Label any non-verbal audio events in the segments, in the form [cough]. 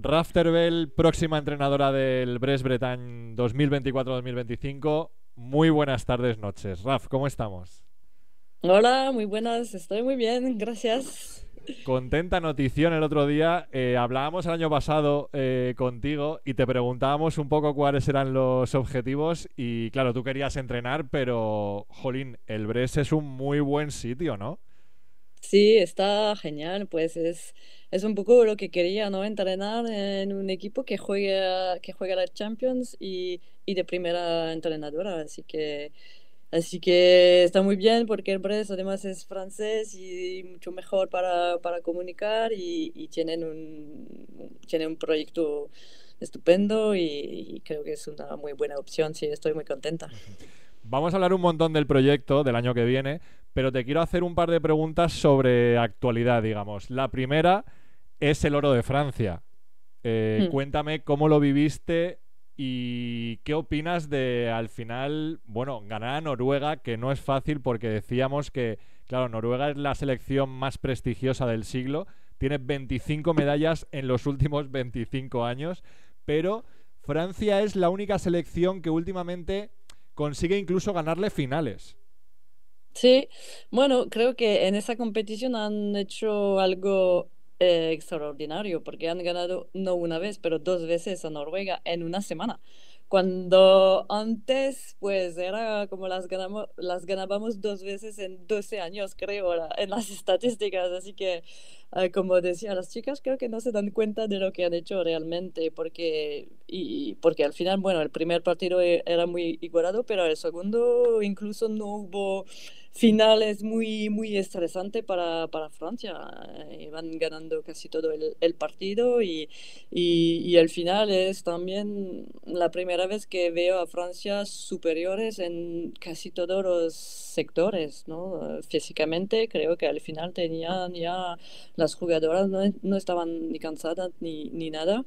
Rafterbell, próxima entrenadora del Brest Bretagne 2024-2025. Muy buenas tardes, noches. Raf, ¿cómo estamos? Hola, muy buenas, estoy muy bien, gracias. Contenta notición el otro día. Eh, hablábamos el año pasado eh, contigo y te preguntábamos un poco cuáles eran los objetivos. Y claro, tú querías entrenar, pero, jolín, el Brest es un muy buen sitio, ¿no? Sí, está genial, pues es es un poco lo que quería, ¿no? Entrenar en un equipo que juega, que juega la Champions y, de primera entrenadora, así que... Así que está muy bien porque el Brest además es francés y mucho mejor para, comunicar y, tienen, un, un proyecto estupendo y, y, creo que es una muy buena opción, sí, estoy muy contenta. [laughs] Vamos a hablar un montón del proyecto del año que viene, pero te quiero hacer un par de preguntas sobre actualidad, digamos. La primera es el oro de Francia. Eh, hmm. Cuéntame cómo lo viviste y qué opinas de al final, bueno, ganar a Noruega, que no es fácil porque decíamos que, claro, Noruega es la selección más prestigiosa del siglo, tiene 25 medallas en los últimos 25 años, pero Francia es la única selección que últimamente consigue incluso ganarle finales. Sí, bueno, creo que en esa competición han hecho algo eh, extraordinario porque han ganado no una vez, pero dos veces a Noruega en una semana. Cuando antes, pues era como las, ganamos, las ganábamos dos veces en 12 años, creo, en las [laughs] estadísticas. Así que, ah, como decía, las chicas creo que no se dan cuenta de lo que han hecho realmente, porque, y, porque al final, bueno, el primer partido e-, era muy igualado, pero el segundo incluso no hubo final es muy, muy estresante para, para Francia. Eh, van ganando casi todo el, partido y, y, el final es también la primera vez que veo a Francia superiores en casi todos los sectores. ¿no? Físicamente creo que al final tenían ya las jugadoras no, estaban ni cansadas ni, ni nada.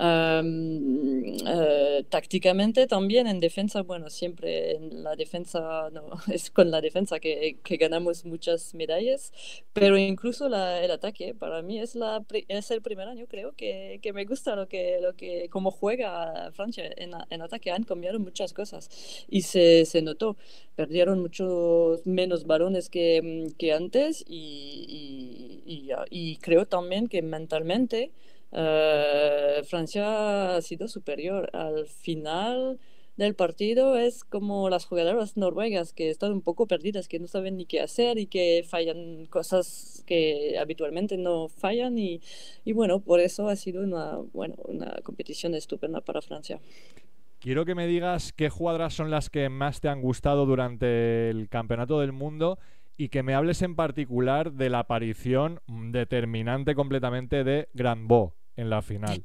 Eh, tácticamente también en defensa, bueno, siempre en la defensa, [laughs] es con la defensa que que, ganamos muchas medallas, pero incluso el ataque para mí es, la, es el primer año, creo, que, que me gusta lo que, lo que, cómo juega Francia en, ataque. Han cambiado muchas cosas y se, se notó. Perdieron muchos menos varones que, que antes y, y, ah, creo también que mentalmente... Eh, Francia ha sido superior. Al final del partido es como las jugadoras noruegas que están un poco perdidas, que no saben ni qué hacer y que fallan cosas que habitualmente no fallan y, bueno, por eso ha sido una, bueno, una competición estupenda para Francia. Quiero que me digas qué jugadoras son las que más te han gustado durante el Campeonato del Mundo y que me hables en particular de la aparición determinante completamente de Granbo en la final.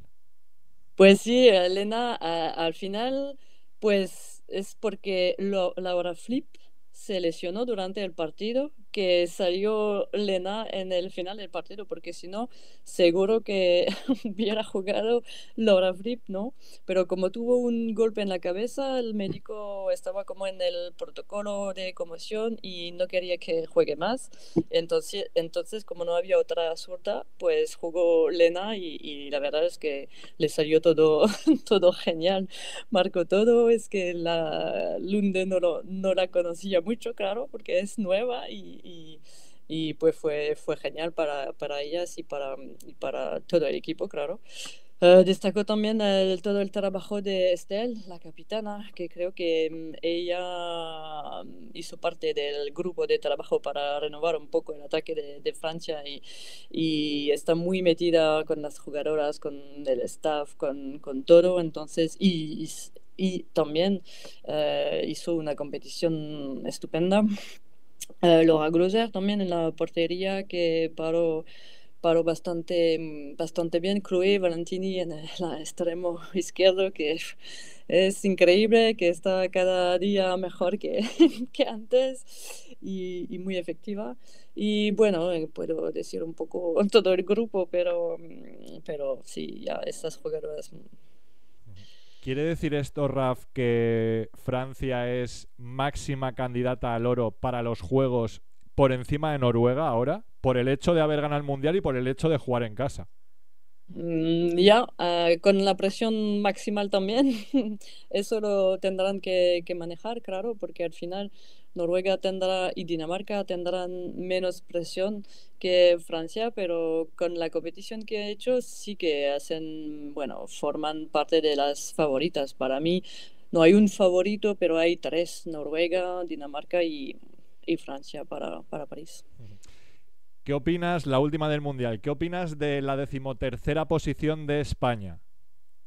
Pues sí, Elena, al final pues es porque lo, Laura Flip se lesionó durante el partido que salió Lena en el final del partido, porque si no, seguro que [laughs] hubiera jugado Laura Fripp, ¿no? Pero como tuvo un golpe en la cabeza, el médico estaba como en el protocolo de conmoción y no quería que juegue más. Entonces, entonces como no había otra zurda, pues jugó Lena y, la verdad es que le salió todo, [laughs] todo genial. Marcó todo, es que la Lunde no la conocía mucho, claro, porque es nueva y, y, pues fue, fue genial para, para ellas y para, para todo el equipo, claro. Eh, destacó también todo el trabajo de Estelle, la capitana, que creo que mm, ella mm, hizo parte del grupo de trabajo para renovar un poco el ataque de, Francia y, está muy metida con las jugadoras, con el staff, con, con todo. Entonces, y, y, también eh, hizo una competición estupenda eh, Laura Groser también en la portería que paró, paró bastante, mm, bastante bien. Chloe Valentini en el [laughs] extremo izquierdo que es increíble, que está cada día mejor que, [laughs] que antes y, muy efectiva. Y bueno, eh, puedo decir un poco [laughs] todo el grupo, pero, mm, pero sí, ya estas jugadoras mm, ¿Quiere decir esto, Raf, que Francia es máxima candidata al oro para los Juegos por encima de Noruega ahora? Por el hecho de haber ganado el Mundial y por el hecho de jugar en casa. Mm, ya, eh, con la presión máxima también, [laughs] eso lo tendrán que, manejar, claro, porque al final Noruega tendrá y Dinamarca tendrán menos presión que Francia, pero con la competición que ha hecho sí que hacen, bueno, forman parte de las favoritas. Para mí no hay un favorito, pero hay tres, Noruega, Dinamarca y, Francia para, para París. ¿Qué opinas, la última del Mundial, qué opinas de la decimotercera posición de España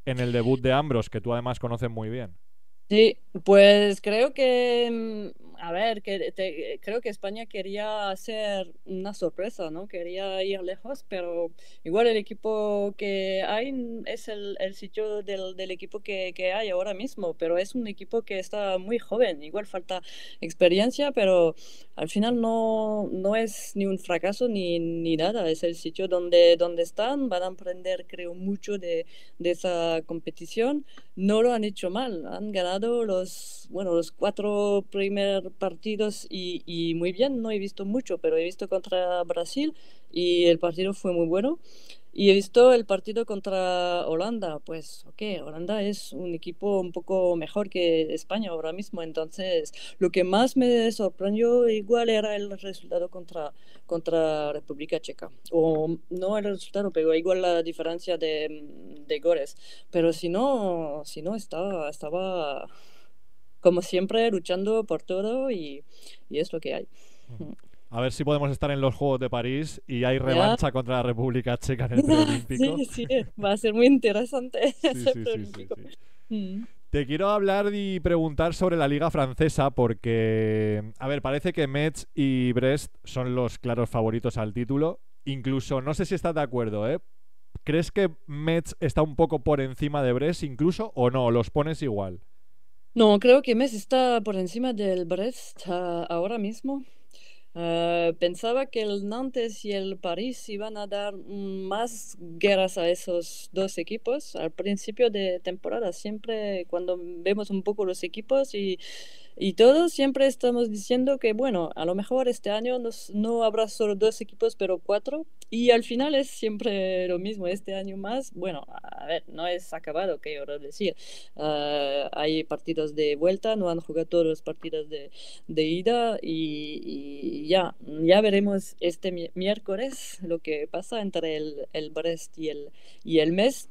en el debut de Ambros, que tú además conoces muy bien? Sí, pues creo que mm, a ver, creo que España quería hacer una sorpresa, ¿no? Quería ir lejos, pero igual el equipo que hay es el, sitio del, equipo que, que, hay ahora mismo, pero es un equipo que está muy joven, igual falta experiencia, pero al final no, no es ni un fracaso ni, ni nada, es el sitio donde, donde están, van a aprender, creo, mucho de, de esa competición, no lo han hecho mal, han ganado los, bueno, los cuatro primeros, partidos y, muy bien, no he visto mucho, pero he visto contra Brasil y el partido fue muy bueno. Y he visto el partido contra Holanda, pues ok, Holanda es un equipo un poco mejor que España ahora mismo, entonces lo que más me sorprendió igual era el resultado contra, contra República Checa, o no el resultado, pero igual la diferencia de, de goles, pero si no, si no estaba, estaba como siempre, luchando por todo y, es lo que hay. Mm. A ver si podemos estar en los Juegos de París y hay revancha contra la República Checa en el preolímpico. [laughs] Sí, sí, va a ser muy interesante [laughs] ese mm. Te quiero hablar y preguntar sobre la liga francesa porque, a ver, parece que Metz y Brest son los claros favoritos al título. Incluso, no sé si estás de acuerdo, ¿eh? ¿Crees que Metz está un poco por encima de Brest incluso o no? ¿Los pones igual? No, creo que Messi está por encima del Brest ah, ahora mismo. Ah, pensaba que el Nantes y el París iban a dar más guerras a esos dos equipos al principio de temporada. Siempre cuando vemos un poco los equipos y y todos siempre estamos diciendo que, bueno, a lo mejor este año no habrá solo dos equipos, pero cuatro. Y al final es siempre lo mismo, este año más. Bueno, a ver, no es acabado, quiero decir. Ah, hay partidos de vuelta, no han jugado todos los partidos de, de ida y, ya, ya veremos este miércoles lo que pasa entre el, el Brest y el, y el Mest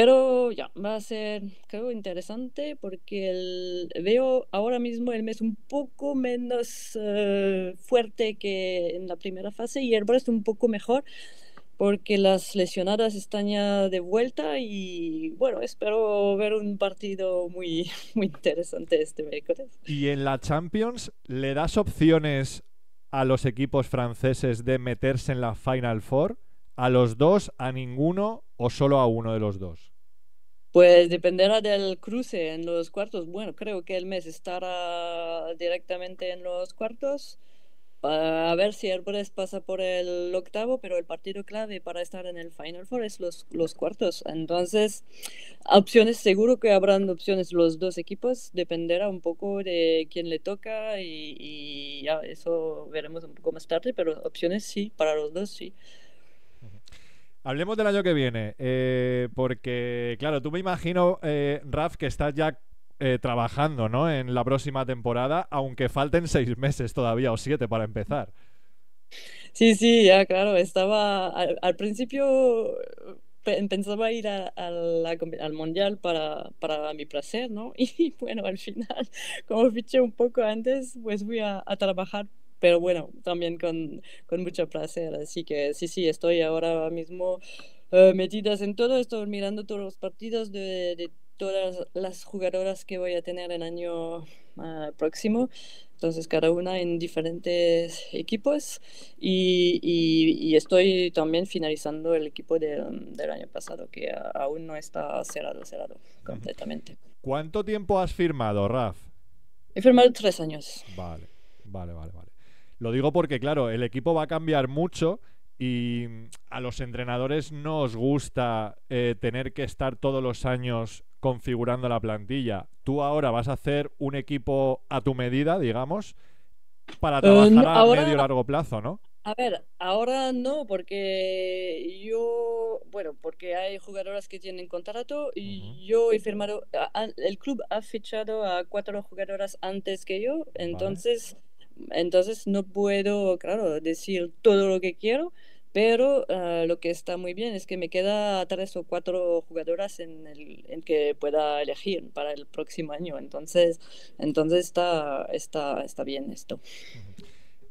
pero ya, va a ser, creo, interesante porque veo ahora mismo el mes un poco menos eh, fuerte que en la primera fase y el resto un poco mejor porque las lesionadas están ya de vuelta y bueno, espero ver un partido muy, [laughs] muy interesante este miércoles. ¿Y en la Champions le das opciones a los equipos franceses de meterse en la Final Four? ¿A los dos? ¿A ninguno? o solo a uno de los dos? Pues dependerá del cruce en los cuartos. Bueno, creo que el mes estará directamente en los cuartos. A ver si Álvarez pasa por el octavo, pero el partido clave para estar en el Final Four es los, cuartos. Entonces, opciones, seguro que habrán opciones los dos equipos, dependerá un poco de quién le toca y, eso veremos un poco más tarde, pero opciones sí, para los dos sí. Hablemos del año que viene, eh, porque, claro, tú me imagino, eh, Raf, que estás ya eh, trabajando ¿no? en la próxima temporada, aunque falten seis meses todavía o siete para empezar. Sí, sí, ya, claro, estaba al, principio pensaba ir al mundial para, mi placer, ¿no? [laughs] Y bueno, al final, como fiché un poco antes, pues voy a trabajar pero bueno, también con, con mucho placer. Así que sí, sí, estoy ahora mismo eh, metidas en todo esto, mirando todos los partidos de, todas las jugadoras que voy a tener el año ah, próximo. Entonces, cada una en diferentes equipos. Y, y, estoy también finalizando el equipo del, del año pasado, que aún no está cerrado, cerrado completamente. ¿Cuánto tiempo has firmado, Raf? He firmado tres años. Vale, vale, vale, vale. Lo digo porque, claro, el equipo va a cambiar mucho y mm, a los entrenadores no os gusta eh, tener que estar todos los años configurando la plantilla. Tú ahora vas a hacer un equipo a tu medida, digamos, para eh, trabajar a medio largo plazo, ¿no? A ver, ahora no, porque yo, bueno, porque hay jugadoras que tienen contrato y yo he firmado, el club ha fichado a cuatro jugadoras antes que yo, entonces... Entonces no puedo, claro, decir todo lo que quiero, pero ah, lo que está muy bien es que me queda tres o cuatro jugadoras en, el, que pueda elegir para el próximo año. Entonces, entonces está, está, bien esto.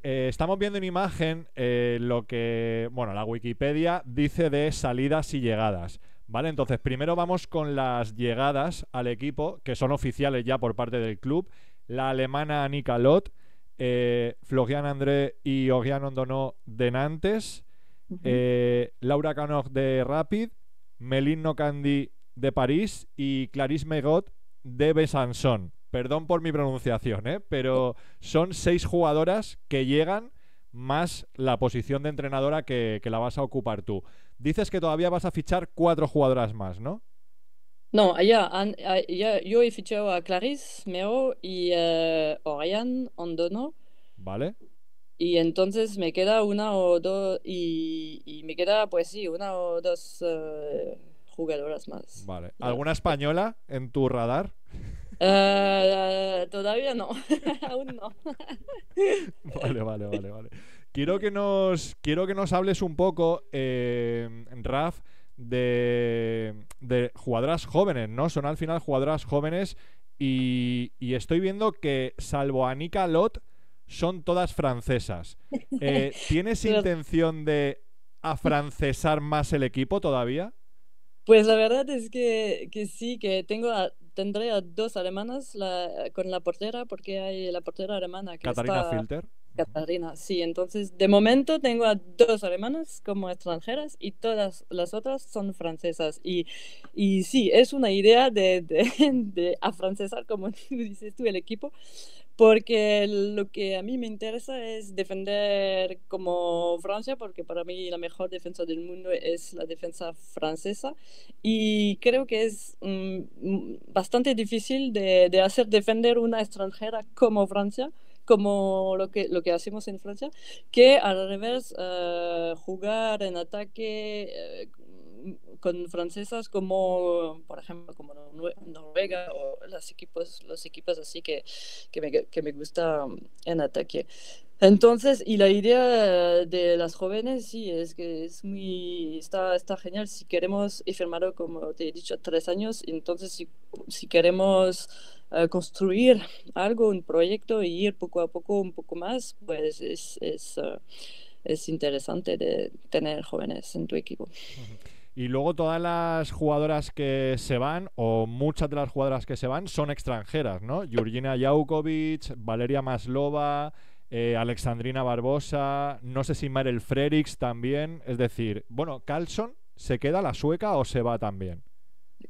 Eh, estamos viendo en imagen eh, lo que, bueno, la Wikipedia dice de salidas y llegadas. Vale, entonces primero vamos con las llegadas al equipo, que son oficiales ya por parte del club. La alemana Anika Lott, eh, Florian André y Orián Ondonó de Nantes, eh, Laura Cano de Rapid, Melin Nocandi de París y Clarisse Megot de Besançon. Perdón por mi pronunciación, ¿eh? pero son seis jugadoras que llegan más la posición de entrenadora que, que la vas a ocupar tú. Dices que todavía vas a fichar cuatro jugadoras más, ¿no? No, allá, ah, yo he fichado a Clarice Meo y uh, Orián Andono. Vale. Y entonces me queda una o dos, y, me queda pues sí, una o dos eh, jugadoras más. Vale. ¿Alguna española en tu radar? Eh, todavía no, [laughs] aún no. [laughs] vale, vale, vale, vale. Quiero que nos, quiero que nos hables un poco, Raf de, de jugadoras jóvenes, ¿no? Son al final jugadoras jóvenes y, estoy viendo que, salvo a Nika Lot, son todas francesas. [laughs] Eh, ¿Tienes intención de afrancesar más el equipo todavía? Pues la verdad es que, sí, que tengo tendré a dos alemanas con la portera, porque hay la portera alemana que está... Filter. Catarina, sí. Entonces, de momento tengo a dos alemanas como extranjeras y todas las otras son francesas. Y, y sí, es una idea de, [laughs] afrancesar, como [laughs] dices tú, el equipo, porque lo que a mí me interesa es defender como Francia, porque para mí la mejor defensa del mundo es la defensa francesa y creo que es mm, mm, bastante difícil de, hacer defender una extranjera como Francia como lo que, lo que hacemos en Francia, que al revés, eh, jugar en ataque eh, con francesas como, por ejemplo, como Noruega o los equipos, los equipos así que, que, me, que me gusta mm, en ataque. Entonces, y la idea de las jóvenes, sí, es que es muy, está, está genial. Si queremos, Y firmado, como te he dicho, tres años, entonces si, si queremos construir algo, un proyecto y ir poco a poco un poco más, pues es, es, ah, es interesante de tener jóvenes en tu equipo. Y luego todas las jugadoras que se van, o muchas de las jugadoras que se van, son extranjeras, ¿no? Georgina Jaukovic, Valeria Maslova, eh, Alexandrina Barbosa, no sé si Marel Frerix también. Es decir, bueno, Carlson, ¿se queda la sueca o se va también?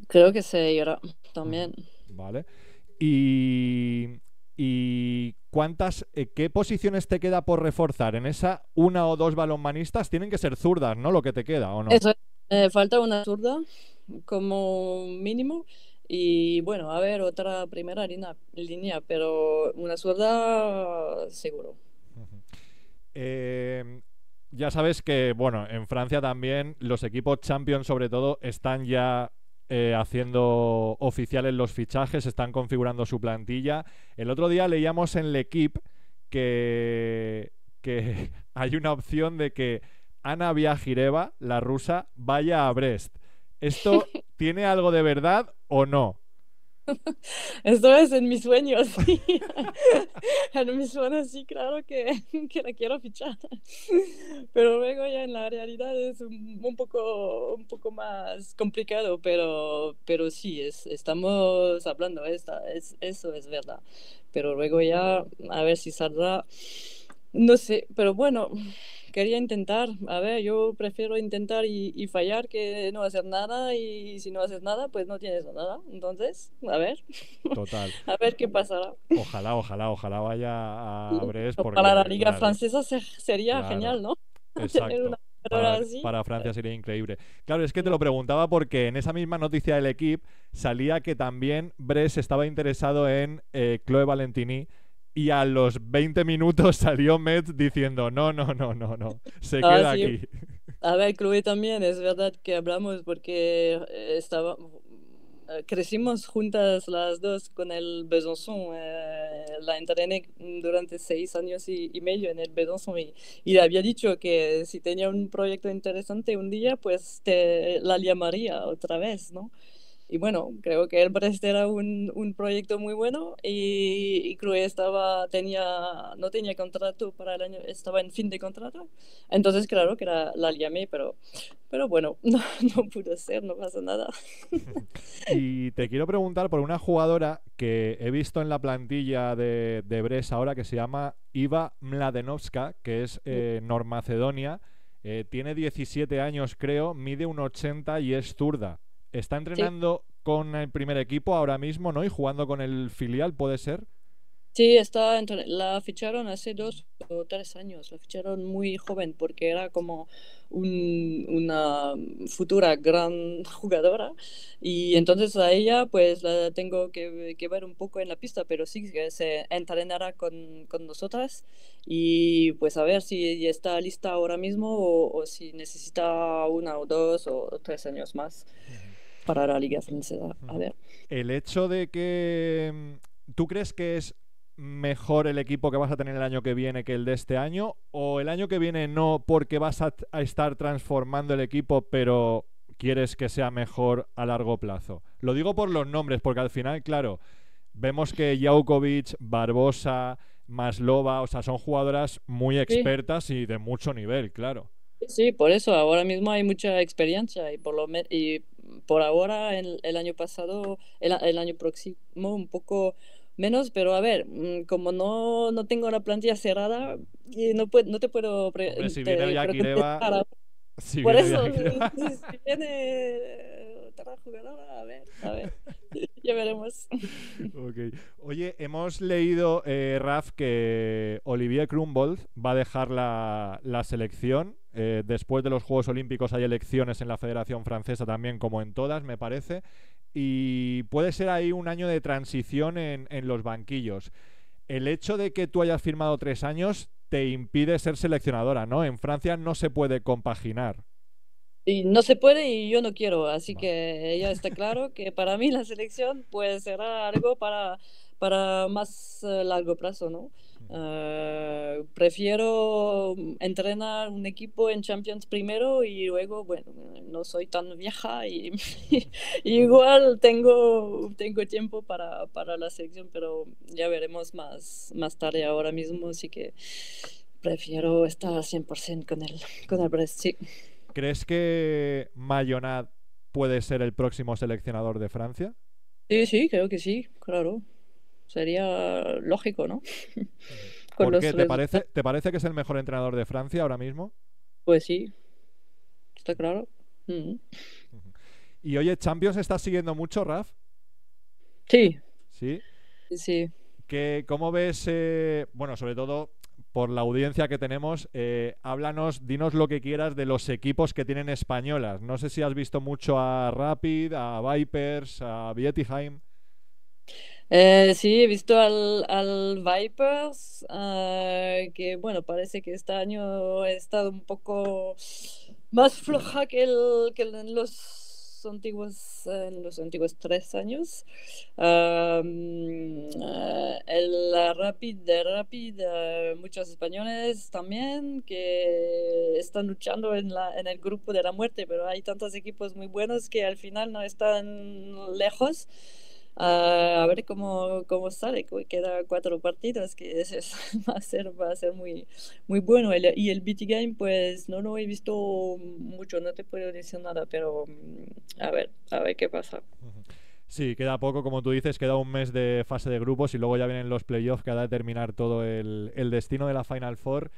Creo que se irá también. Vale. Y, cuántas, eh, qué posiciones te queda por reforzar en esa una o dos balonmanistas tienen que ser zurdas, ¿no? Lo que te queda o no. Eso, falta una zurda como mínimo y bueno, a ver otra primera línea, pero una zurda seguro. Eh, ya sabes que, bueno, en Francia también los equipos champions sobre todo están ya eh, haciendo oficiales los fichajes, están configurando su plantilla. El otro día leíamos en L'Equipe que, que [laughs] hay una opción de que Ana Viajireva, la rusa, vaya a Brest. ¿Esto [laughs] tiene algo de verdad o no? [laughs] Esto es en mis sueños. [laughs] en mis sueños sí, claro que, [laughs] que, la quiero fichar. Pero luego ya en la realidad es un, un poco, un poco más complicado, pero, pero sí, es, estamos hablando, esta, es, eso es verdad. Pero luego ya a ver si saldrá. No sé, pero bueno, quería intentar. A ver, yo prefiero intentar y, fallar que no hacer nada y si no haces nada, pues no tienes nada. Entonces, a ver. Total. [laughs] a ver qué pasará. Ojalá, ojalá, ojalá vaya a Brest. Porque, para la liga francesa sería genial, ¿no? [laughs] Exacto. Para, Francia sería increíble. Claro, es que te lo preguntaba porque en esa misma noticia del equipo salía que también Brest estaba interesado en eh, Chloe Valentini, y a los 20 minutos [laughs] salió Metz diciendo, no, no, no, no, no, se ah, queda aquí. A ver, Chloe también, es verdad que hablamos porque eh, estaba, crecimos juntas las dos con el Besançon. Eh, la entrené durante seis años y, medio en el Besançon y, y, le había dicho que si tenía un proyecto interesante un día, pues te, la llamaría otra vez, ¿no? y bueno, creo que el Brest era un, proyecto muy bueno y, y estaba, tenía, no tenía contrato para el año, estaba en fin de contrato. Entonces, claro que era la llamé, pero, pero bueno, [laughs] no, no pudo ser, no pasa nada. [laughs] y te quiero preguntar por una jugadora que he visto en la plantilla de, de Brest ahora que se llama Iva Mladenovska, que es eh, normacedonia. Eh, tiene 17 años, creo, mide un 80 y es zurda. Está entrenando con el primer equipo ahora mismo, ¿no? Y jugando con el filial, ¿puede ser? Sí, está la ficharon hace dos o tres años, la ficharon muy joven porque era como una futura gran [laughs] jugadora y entonces a ella pues la tengo que, ver un poco en la pista, pero sí que se entrenará con, con nosotras y pues a ver si está lista ahora mismo o, o si necesita una o dos o tres años más para la Liga Francesa. A ver. El hecho de que. Mm, ¿Tú crees que es mejor el equipo que vas a tener el año que viene que el de este año? ¿O el año que viene no porque vas a, estar transformando el equipo, pero quieres que sea mejor a largo plazo? Lo digo por los nombres, porque al final, claro, vemos que Jaukovic, Barbosa, Maslova, o sea, son jugadoras muy expertas y de mucho nivel, claro. Sí, por eso ahora mismo hay mucha experiencia y por lo y por ahora, el, el año pasado, el, año próximo, un poco menos, pero a ver, mm, como no, tengo la plantilla cerrada, y no, no te puedo... si viene por eso, si, viene otra a ver, a ver, [laughs] ya veremos. Oye, hemos leído, eh, Raf, que Olivier Krumbold va a dejar la, la selección eh, después de los Juegos Olímpicos hay elecciones en la Federación Francesa también, como en todas, me parece. Y puede ser ahí un año de transición en, los banquillos. El hecho de que tú hayas firmado tres años te impide ser seleccionadora, ¿no? En Francia no se puede compaginar. Y no se puede y yo no quiero, así que ya está claro que para mí la selección pues, será algo para, para más eh, largo plazo, ¿no? Eh, prefiero entrenar un equipo en Champions primero y luego, bueno, no soy tan vieja y, [laughs] igual tengo, tengo tiempo para, la selección, pero ya veremos más, más tarde ahora mismo, así que prefiero estar 100% con el, con el Brest, ¿Crees que Mayonat puede ser el próximo seleccionador de Francia? Sí, sí, creo que sí, claro. Sería lógico, ¿no? [laughs] ¿Por qué? ¿Te, parece, que es el mejor entrenador de Francia ahora mismo? Pues sí, está claro. Mm. Y oye, Champions, ¿estás siguiendo mucho, Raf? Sí. ¿Sí? Sí. ¿Qué, ¿Cómo ves, eh, bueno, sobre todo por la audiencia que tenemos, eh, háblanos, dinos lo que quieras de los equipos que tienen españolas. No sé si has visto mucho a Rapid, a Vipers, a Bietigheim. Eh, sí, he visto al, al Vipers, ah, que bueno, parece que este año ha estado un poco más floja que, el, que en los antiguos en los antiguos tres años ah, mm, ah, el Rapid de Rapid muchos españoles también que están luchando en, la, en el grupo de la muerte pero hay tantos equipos muy buenos que al final no están lejos a ver cómo, cómo sale, queda cuatro partidos, que [laughs] va, a ser, va a ser muy, muy bueno. y el BT Game, pues no lo he visto mucho, no te puedo decir nada, pero mm, a ver, a ver qué pasa. Sí, queda poco, como tú dices, queda un mes de fase de grupos y luego ya vienen los playoffs que ha de determinar todo el, el destino de la Final Four.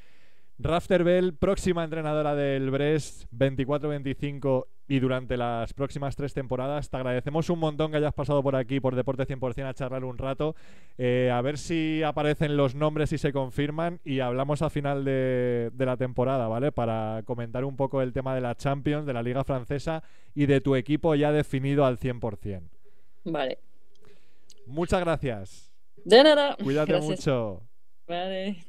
Rafter Bell, próxima entrenadora del Brest 24-25 y durante las próximas tres temporadas. Te agradecemos un montón que hayas pasado por aquí, por Deporte 100% a charlar un rato. Eh, a ver si aparecen los nombres y se confirman y hablamos a final de, la temporada, ¿vale? Para comentar un poco el tema de la Champions, de la Liga Francesa y de tu equipo ya definido al 100%. Vale. Muchas gracias. De Cuídate mucho. Vale.